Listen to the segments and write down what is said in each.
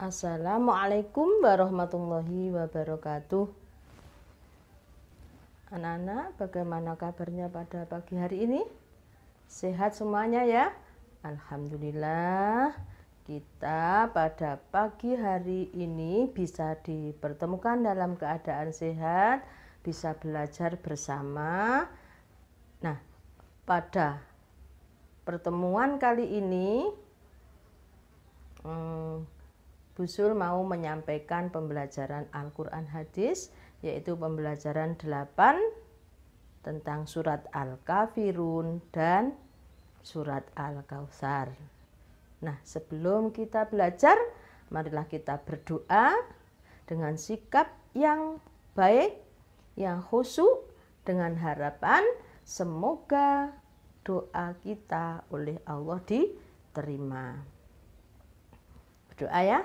Assalamualaikum warahmatullahi wabarakatuh. Anak-anak, bagaimana kabarnya pada pagi hari ini? Sehat semuanya ya? Alhamdulillah, kita pada pagi hari ini bisa dipertemukan dalam keadaan sehat, bisa belajar bersama. Nah, pada pertemuan kali ini hmm, Busul mau menyampaikan pembelajaran Al-Quran Hadis, yaitu pembelajaran 8 tentang surat Al-Kafirun dan surat Al-Kautsar. Nah, sebelum kita belajar, marilah kita berdoa dengan sikap yang baik, yang khusyuk, dengan harapan semoga doa kita oleh Allah diterima. Berdoa ya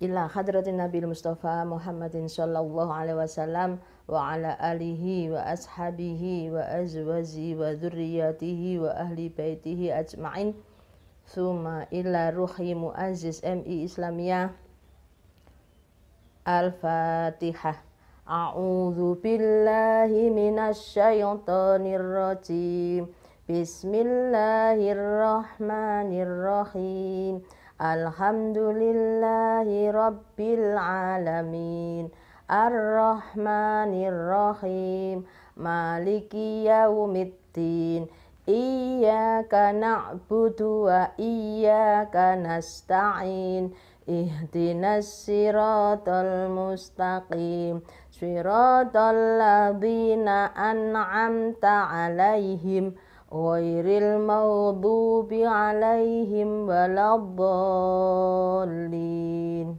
ila hadratin Nabi Mustafa Muhammadin sallallahu alaihi wasallam wa ala alihi wa ashabihi wa azwazi wa dzurriyyatihi wa ahli baitihi ajmain summa ila ruhi muaziz MI Islamiyah Al-Fatihah A'udzu billahi minasy syaithanir rajim Bismillahirrahmanirrahim Alhamdulillahi Rabbil Alamin Ar-Rahmanir-Rahim Maliki Yaumiddin Iyyaka na'budu wa iyyaka nasta'in Ihdinas siratal mustaqim Siratal ladhina an'amta alaihim غير المغضوب عليهم ولا الضالين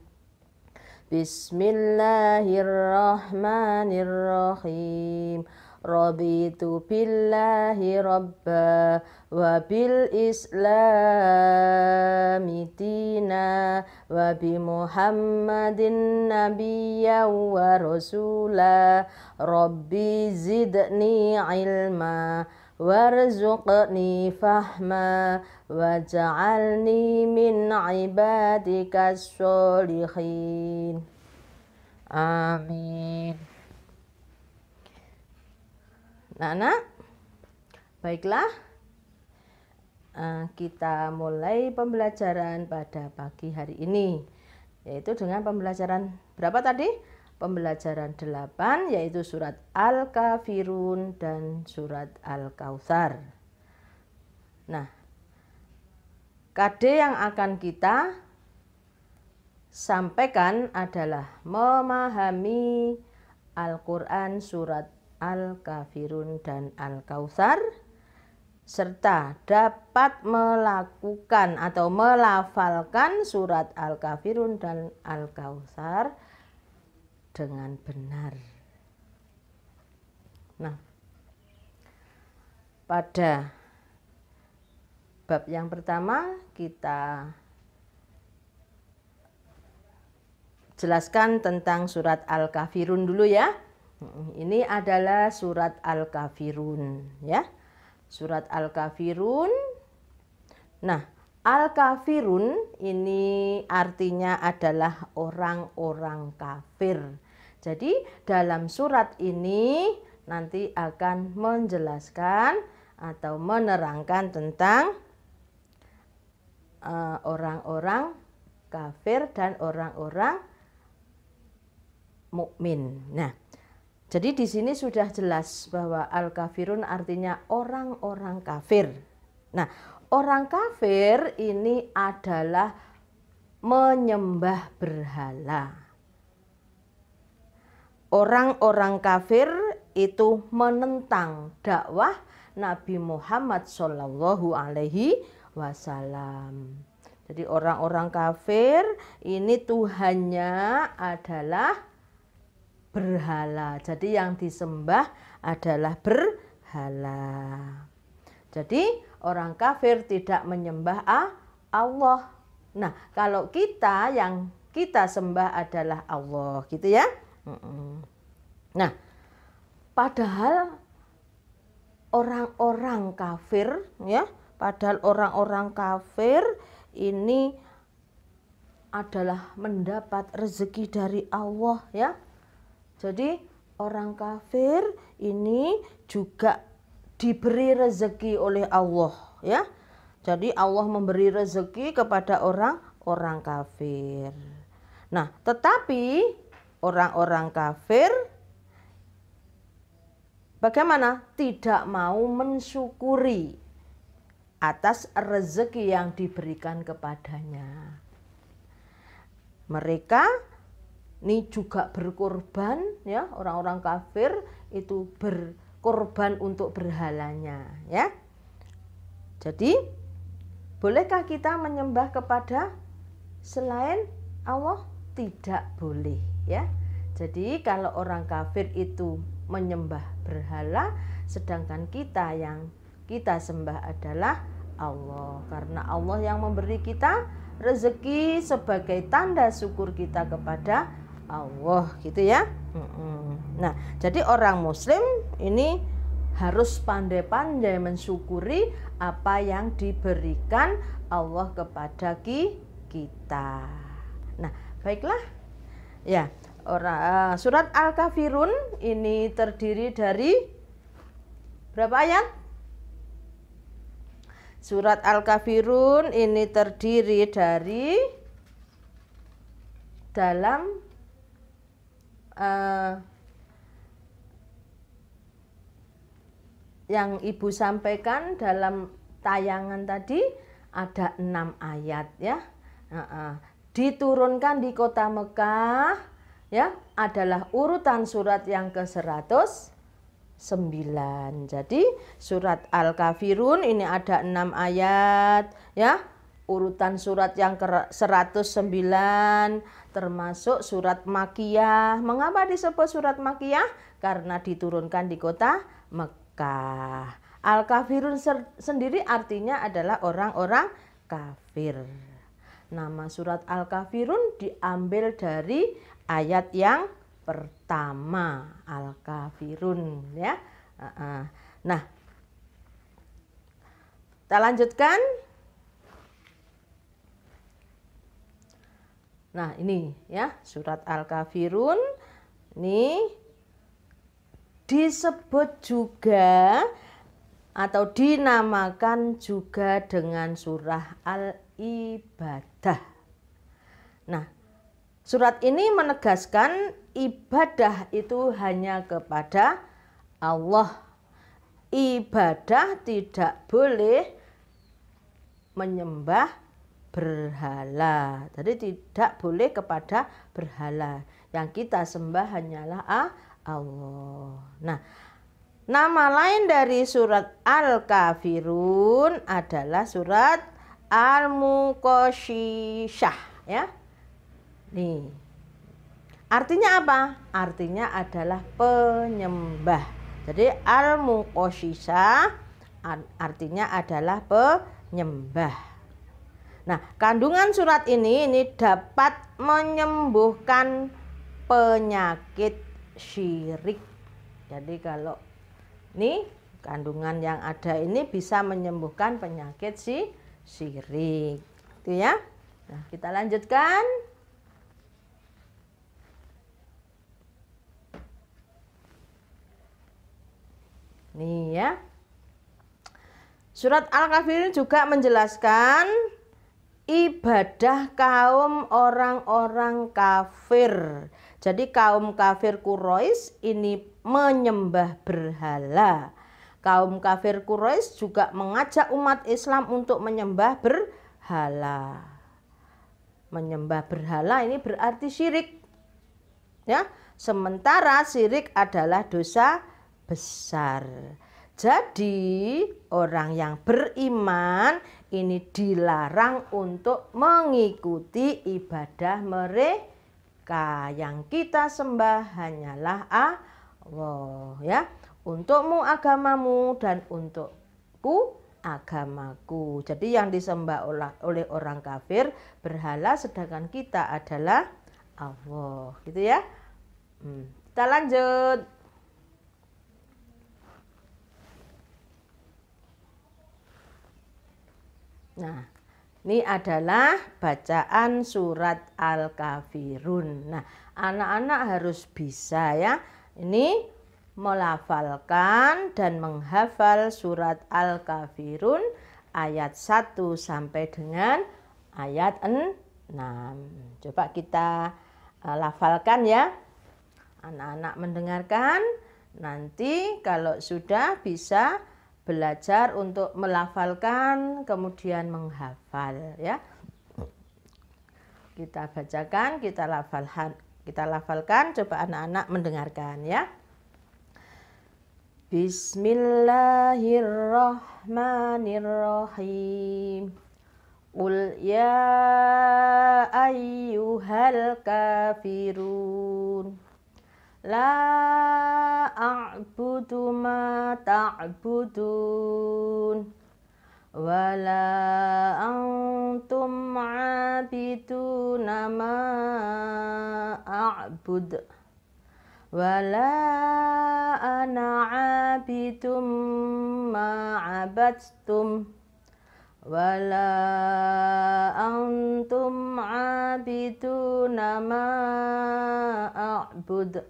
بسم الله الرحمن الرحيم رضيت بالله ربا وبالإسلام دينا وبمحمد نبيا ورسولا ربي زدني علما warzuqni fahma waj'alni min ibadika sholihin amin nah baiklah eh, kita mulai pembelajaran pada pagi hari ini yaitu dengan pembelajaran berapa tadi pembelajaran 8 yaitu surat Al-Kafirun dan surat al kausar Nah, KD yang akan kita sampaikan adalah memahami Al-Qur'an surat Al-Kafirun dan al kausar serta dapat melakukan atau melafalkan surat Al-Kafirun dan Al-Kautsar dengan benar. Nah, pada bab yang pertama kita jelaskan tentang surat Al-Kafirun dulu ya. Ini adalah surat Al-Kafirun ya. Surat Al-Kafirun. Nah, Al-Kafirun ini artinya adalah orang-orang kafir. Jadi dalam surat ini nanti akan menjelaskan atau menerangkan tentang e, orang-orang uh, kafir dan orang-orang mukmin. Nah, jadi di sini sudah jelas bahwa al-kafirun artinya orang-orang kafir. Nah, orang kafir ini adalah menyembah berhala orang-orang kafir itu menentang dakwah Nabi Muhammad Shallallahu Alaihi Wasallam. Jadi orang-orang kafir ini Tuhannya adalah berhala. Jadi yang disembah adalah berhala. Jadi orang kafir tidak menyembah Allah. Nah, kalau kita yang kita sembah adalah Allah, gitu ya. Nah, padahal orang-orang kafir ya, padahal orang-orang kafir ini adalah mendapat rezeki dari Allah ya. Jadi orang kafir ini juga diberi rezeki oleh Allah ya. Jadi Allah memberi rezeki kepada orang-orang kafir. Nah, tetapi orang-orang kafir bagaimana tidak mau mensyukuri atas rezeki yang diberikan kepadanya. Mereka ini juga berkorban ya, orang-orang kafir itu berkorban untuk berhalanya ya. Jadi bolehkah kita menyembah kepada selain Allah? Tidak boleh ya. Jadi kalau orang kafir itu menyembah berhala sedangkan kita yang kita sembah adalah Allah karena Allah yang memberi kita rezeki sebagai tanda syukur kita kepada Allah gitu ya. Nah, jadi orang muslim ini harus pandai-pandai mensyukuri apa yang diberikan Allah kepada kita. Nah, baiklah Ya, ora, eh, surat Al-Kafirun ini terdiri dari berapa ayat? Surat Al-Kafirun ini terdiri dari dalam uh, yang Ibu sampaikan dalam tayangan tadi ada enam ayat ya. Uh -uh diturunkan di kota Mekah ya adalah urutan surat yang ke-109. Jadi surat Al-Kafirun ini ada 6 ayat ya. Urutan surat yang ke-109 termasuk surat Makiyah. Mengapa disebut surat Makiyah? Karena diturunkan di kota Mekah. Al-Kafirun sendiri artinya adalah orang-orang kafir. Nama surat Al-Kafirun diambil dari ayat yang pertama Al-Kafirun ya. Nah, kita lanjutkan. Nah, ini ya surat Al-Kafirun ini disebut juga atau dinamakan juga dengan surah Al-Ibadah. Nah, surat ini menegaskan ibadah itu hanya kepada Allah. Ibadah tidak boleh menyembah berhala. Jadi tidak boleh kepada berhala. Yang kita sembah hanyalah Allah. Nah, Nama lain dari surat Al-Kafirun adalah surat Al-Muqasyisyah ya. Nih. Artinya apa? Artinya adalah penyembah. Jadi Al-Muqasyisyah artinya adalah penyembah. Nah, kandungan surat ini ini dapat menyembuhkan penyakit syirik. Jadi kalau ini kandungan yang ada ini bisa menyembuhkan penyakit si sirik. Itu ya. Nah, kita lanjutkan. Nih ya. Surat Al-Kafir juga menjelaskan ibadah kaum orang-orang kafir. Jadi kaum kafir Quraisy ini menyembah berhala. Kaum kafir Quraisy juga mengajak umat Islam untuk menyembah berhala. Menyembah berhala ini berarti syirik. Ya, sementara syirik adalah dosa besar. Jadi, orang yang beriman ini dilarang untuk mengikuti ibadah mereka. Yang kita sembah hanyalah Allah. Allah ya. Untukmu agamamu dan untukku agamaku. Jadi yang disembah oleh orang kafir berhala sedangkan kita adalah Allah, gitu ya. Hmm, kita lanjut. Nah, ini adalah bacaan surat Al-Kafirun. Nah, anak-anak harus bisa ya ini melafalkan dan menghafal surat Al-Kafirun ayat 1 sampai dengan ayat 6. Coba kita eh, lafalkan ya. Anak-anak mendengarkan. Nanti kalau sudah bisa belajar untuk melafalkan kemudian menghafal ya. Kita bacakan, kita lafalkan kita lafalkan, coba anak-anak mendengarkan ya. Bismillahirrahmanirrahim. Qul ya ayyuhal kafirun La a'budu ma ta'budun ولا أنتم عابدون ما أعبد ولا أنا عابد ما عبدتم ولا أنتم عابدون ما أعبد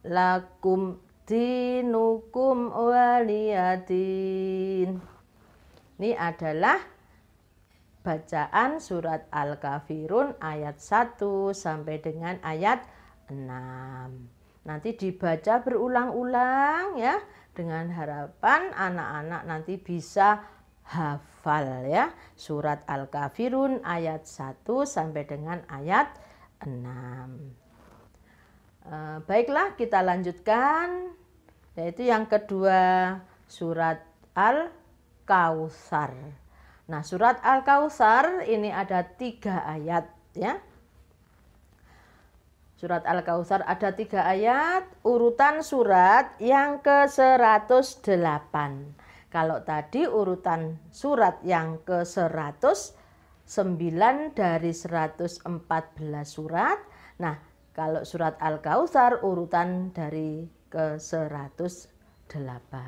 lakum dinukum waliyadin ini adalah bacaan surat Al-Kafirun ayat 1 sampai dengan ayat 6. Nanti dibaca berulang-ulang ya dengan harapan anak-anak nanti bisa hafal ya surat Al-Kafirun ayat 1 sampai dengan ayat 6. E, baiklah kita lanjutkan yaitu yang kedua surat Al-Kafirun Kausar. Nah, surat Al-Kausar ini ada tiga ayat ya. Surat Al-Kausar ada tiga ayat, urutan surat yang ke-108. Kalau tadi urutan surat yang ke-109 dari 114 surat. Nah, kalau surat Al-Kausar urutan dari ke-108.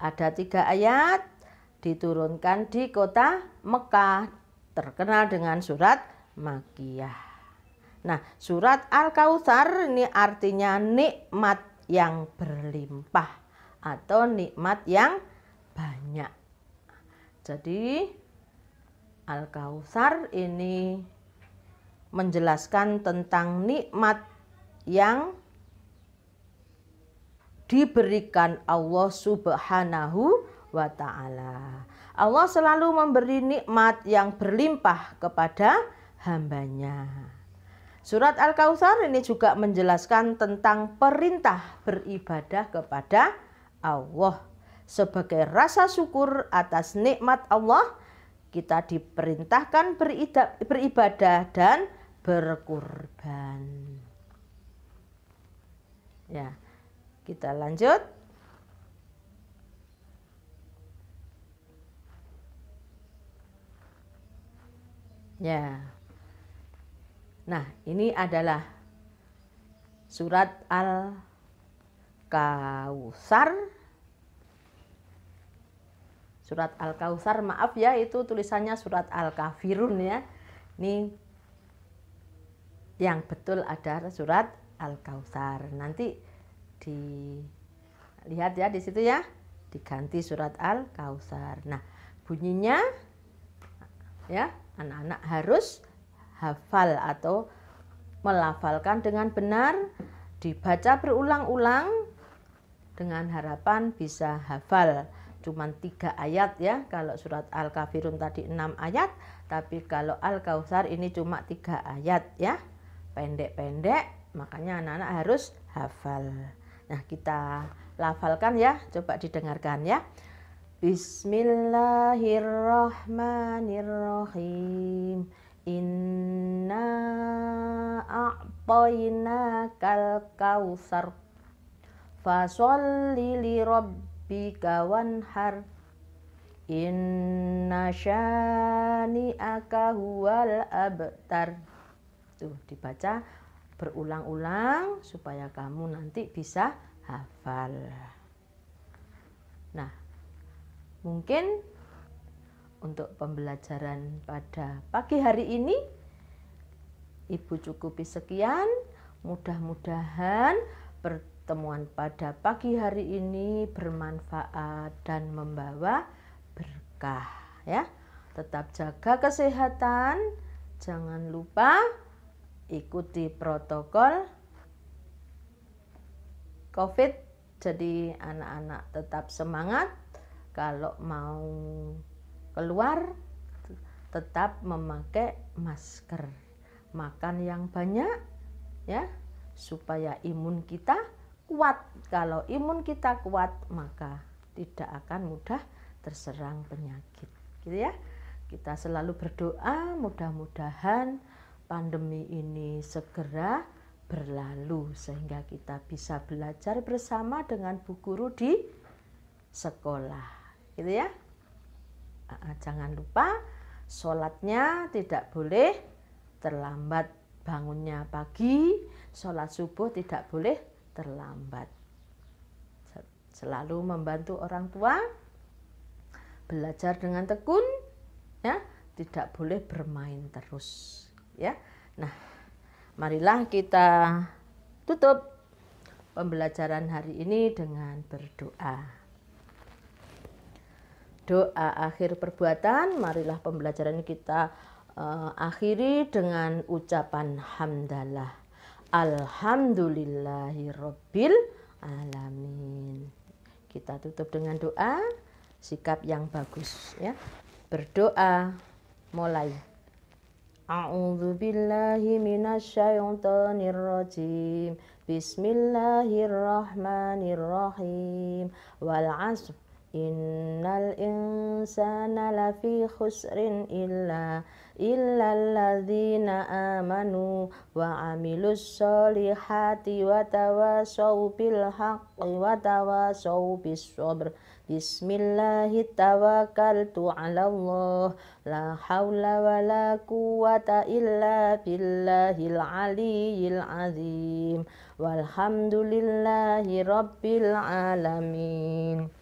Ada tiga ayat, diturunkan di kota Mekah terkenal dengan surat Makiyah. Nah, surat Al-Kautsar ini artinya nikmat yang berlimpah atau nikmat yang banyak. Jadi Al-Kautsar ini menjelaskan tentang nikmat yang diberikan Allah Subhanahu wa taala. Allah selalu memberi nikmat yang berlimpah kepada hambanya. Surat Al-Kautsar ini juga menjelaskan tentang perintah beribadah kepada Allah sebagai rasa syukur atas nikmat Allah kita diperintahkan beribadah dan berkurban. Ya. Kita lanjut. Ya. Nah, ini adalah surat Al-Kausar. Surat Al-Kausar, maaf ya, itu tulisannya surat Al-Kafirun ya. Ini yang betul ada surat Al-Kausar. Nanti di lihat ya di situ ya, diganti surat Al-Kausar. Nah, bunyinya ya Anak-anak harus hafal atau melafalkan dengan benar, dibaca berulang-ulang dengan harapan bisa hafal. Cuman tiga ayat ya, kalau surat Al-Kafirun tadi enam ayat, tapi kalau al kausar ini cuma tiga ayat ya, pendek-pendek, makanya anak-anak harus hafal. Nah kita lafalkan ya, coba didengarkan ya. Bismillahirrahmanirrahim. Inna kal kawthar. Fasholli li rabbika wanhar. Inna syani'aka huwal abtar. Tuh dibaca berulang-ulang supaya kamu nanti bisa hafal. Mungkin untuk pembelajaran pada pagi hari ini, Ibu cukupi sekian. Mudah-mudahan pertemuan pada pagi hari ini bermanfaat dan membawa berkah ya. Tetap jaga kesehatan, jangan lupa ikuti protokol COVID. Jadi anak-anak tetap semangat, kalau mau keluar tetap memakai masker makan yang banyak ya supaya imun kita kuat kalau imun kita kuat maka tidak akan mudah terserang penyakit gitu ya kita selalu berdoa mudah-mudahan pandemi ini segera berlalu sehingga kita bisa belajar bersama dengan bu guru di sekolah gitu ya ah, ah, jangan lupa sholatnya tidak boleh terlambat bangunnya pagi sholat subuh tidak boleh terlambat selalu membantu orang tua belajar dengan tekun ya tidak boleh bermain terus ya nah marilah kita tutup pembelajaran hari ini dengan berdoa doa akhir perbuatan. Marilah pembelajaran kita uh, akhiri dengan ucapan hamdalah. Alhamdulillahirabbil alamin. Kita tutup dengan doa, sikap yang bagus ya. Berdoa mulai. A'udzu billahi minasyaitonir rajim. Bismillahirrahmanirrahim. Wal 'asr إن الإنسان لفي خسر إلا إلا الذين آمنوا وعملوا الصالحات وتواصوا بالحق وتواصوا بالصبر بسم الله توكلت على الله لا حول ولا قوة إلا بالله العلي العظيم والحمد لله رب العالمين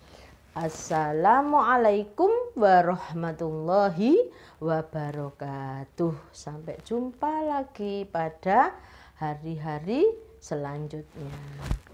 Assalamualaikum warahmatullahi wabarakatuh. Sampai jumpa lagi pada hari-hari selanjutnya.